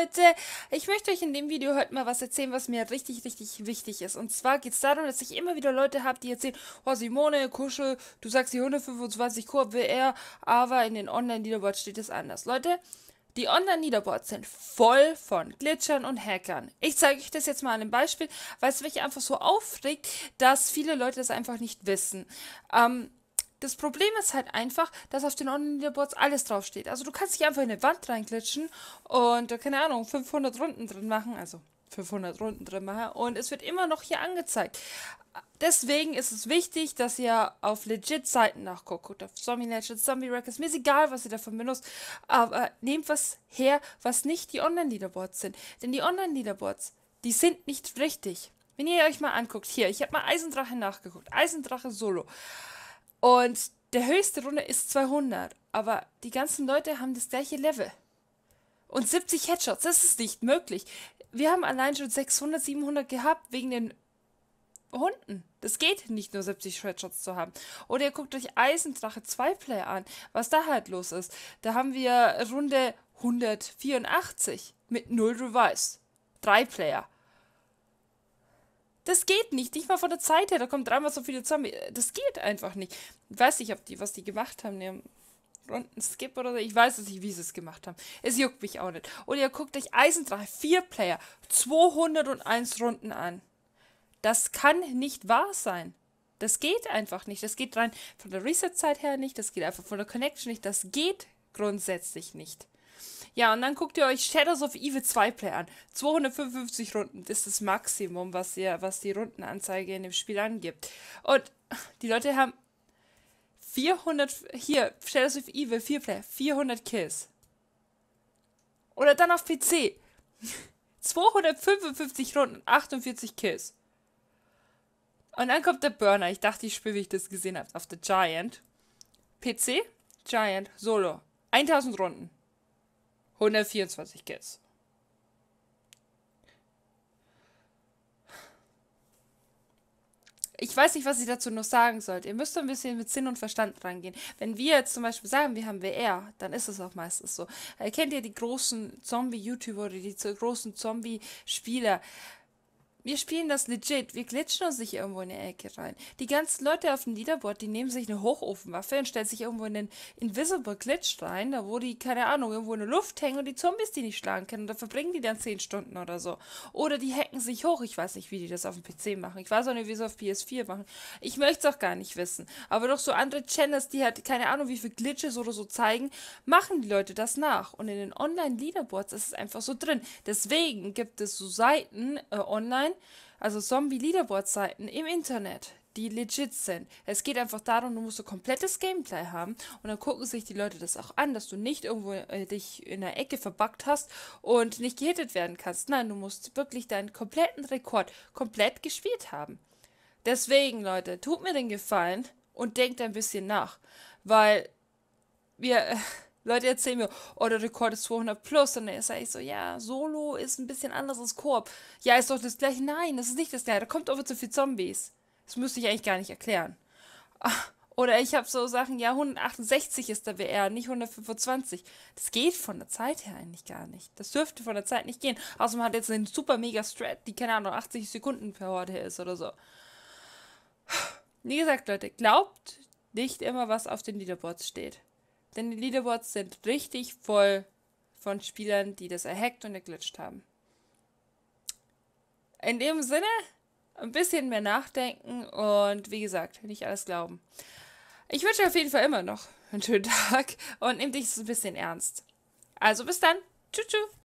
Leute, ich möchte euch in dem Video heute mal was erzählen, was mir richtig, richtig wichtig ist. Und zwar geht es darum, dass ich immer wieder Leute habe, die erzählen, oh Simone, Kuschel, du sagst die 125 25 Kurve WR, aber in den Online-Leaderboards steht es anders. Leute, die Online-Leaderboards sind voll von Glitchern und Hackern. Ich zeige euch das jetzt mal an einem Beispiel, weil es mich einfach so aufregt, dass viele Leute das einfach nicht wissen. Ähm, das Problem ist halt einfach, dass auf den Online-Leaderboards alles draufsteht. Also du kannst dich einfach in eine Wand reinglitschen und, keine Ahnung, 500 Runden drin machen, also 500 Runden drin machen und es wird immer noch hier angezeigt. Deswegen ist es wichtig, dass ihr auf legit Seiten nachguckt. Auf Zombie Legends, Zombie Records. Mir ist egal, was ihr davon benutzt. Aber nehmt was her, was nicht die Online-Leaderboards sind. Denn die Online-Leaderboards, die sind nicht richtig. Wenn ihr euch mal anguckt, hier, ich habe mal Eisendrache nachgeguckt. Eisendrache Solo. Und der höchste Runde ist 200. Aber die ganzen Leute haben das gleiche Level. Und 70 Headshots, das ist nicht möglich. Wir haben allein schon 600, 700 gehabt wegen den Hunden. Das geht nicht, nur 70 Headshots zu haben. Oder ihr guckt euch Eisendrache 2 Player an, was da halt los ist. Da haben wir Runde 184 mit 0 Revise. 3 Player. Das geht nicht, nicht mal von der Zeit her. Da kommen dreimal so viele Zombies. Äh, das geht einfach nicht. Ich weiß nicht, ob die, was die gemacht haben. Die haben Rundenskip oder so. Ich weiß es nicht, wie sie es gemacht haben. Es juckt mich auch nicht. Und ihr guckt euch Eisendrache 4 Player 201 Runden an. Das kann nicht wahr sein. Das geht einfach nicht. Das geht rein von der Reset-Zeit her nicht. Das geht einfach von der Connection nicht. Das geht grundsätzlich nicht. Ja, und dann guckt ihr euch Shadows of Evil 2 Play an. 255 Runden, das ist das Maximum, was, ihr, was die Rundenanzeige in dem Spiel angibt. Und die Leute haben 400, hier, Shadows of Evil 4 Player, 400 Kills. Oder dann auf PC. 255 Runden, 48 Kills. Und dann kommt der Burner. Ich dachte, ich spiele, wie ich das gesehen habe, auf The Giant. PC, Giant, Solo. 1000 Runden. 124 Kills. ich weiß nicht, was ich dazu noch sagen sollte. Ihr müsst ein bisschen mit Sinn und Verstand rangehen. Wenn wir jetzt zum Beispiel sagen, wir haben WR, dann ist es auch meistens so. Äh, kennt ihr die großen Zombie-YouTuber oder die großen Zombie-Spieler? Wir spielen das legit. Wir glitschen uns nicht irgendwo in die Ecke rein. Die ganzen Leute auf dem Leaderboard, die nehmen sich eine Hochofenwaffe und stellen sich irgendwo in den Invisible Glitch rein, da wo die, keine Ahnung, irgendwo in der Luft hängen und die Zombies die nicht schlagen können. Und da verbringen die dann 10 Stunden oder so. Oder die hacken sich hoch. Ich weiß nicht, wie die das auf dem PC machen. Ich weiß auch nicht, wie sie auf PS4 machen. Ich möchte es auch gar nicht wissen. Aber doch so andere Channels, die halt, keine Ahnung, wie viele Glitches oder so zeigen, machen die Leute das nach. Und in den Online-Leaderboards ist es einfach so drin. Deswegen gibt es so Seiten äh, online, online, also Zombie-Leaderboard-Seiten im Internet, die legit sind. Es geht einfach darum, du musst ein komplettes Gameplay haben und dann gucken sich die Leute das auch an, dass du nicht irgendwo äh, dich in der Ecke verbackt hast und nicht gehittet werden kannst. Nein, du musst wirklich deinen kompletten Rekord komplett gespielt haben. Deswegen, Leute, tut mir den Gefallen und denkt ein bisschen nach, weil wir... Äh, Leute erzählen mir, oh, der Rekord ist 200 plus. Und dann sage ich so, ja, Solo ist ein bisschen anders als Koop. Ja, ist doch das gleiche. Nein, das ist nicht das gleiche. Da kommt aber zu viel Zombies. Das müsste ich eigentlich gar nicht erklären. Oder ich habe so Sachen, ja, 168 ist der WR, nicht 125. Das geht von der Zeit her eigentlich gar nicht. Das dürfte von der Zeit nicht gehen. Außer man hat jetzt einen super mega Strat, die keine Ahnung, 80 Sekunden per Horde ist oder so. Wie gesagt, Leute, glaubt nicht immer, was auf den Leaderboards steht. Denn die Leaderboards sind richtig voll von Spielern, die das erhackt und erglitscht haben. In dem Sinne, ein bisschen mehr nachdenken und wie gesagt, nicht alles glauben. Ich wünsche auf jeden Fall immer noch einen schönen Tag und nehmt dich ein bisschen ernst. Also bis dann. Tschüss, tschüss.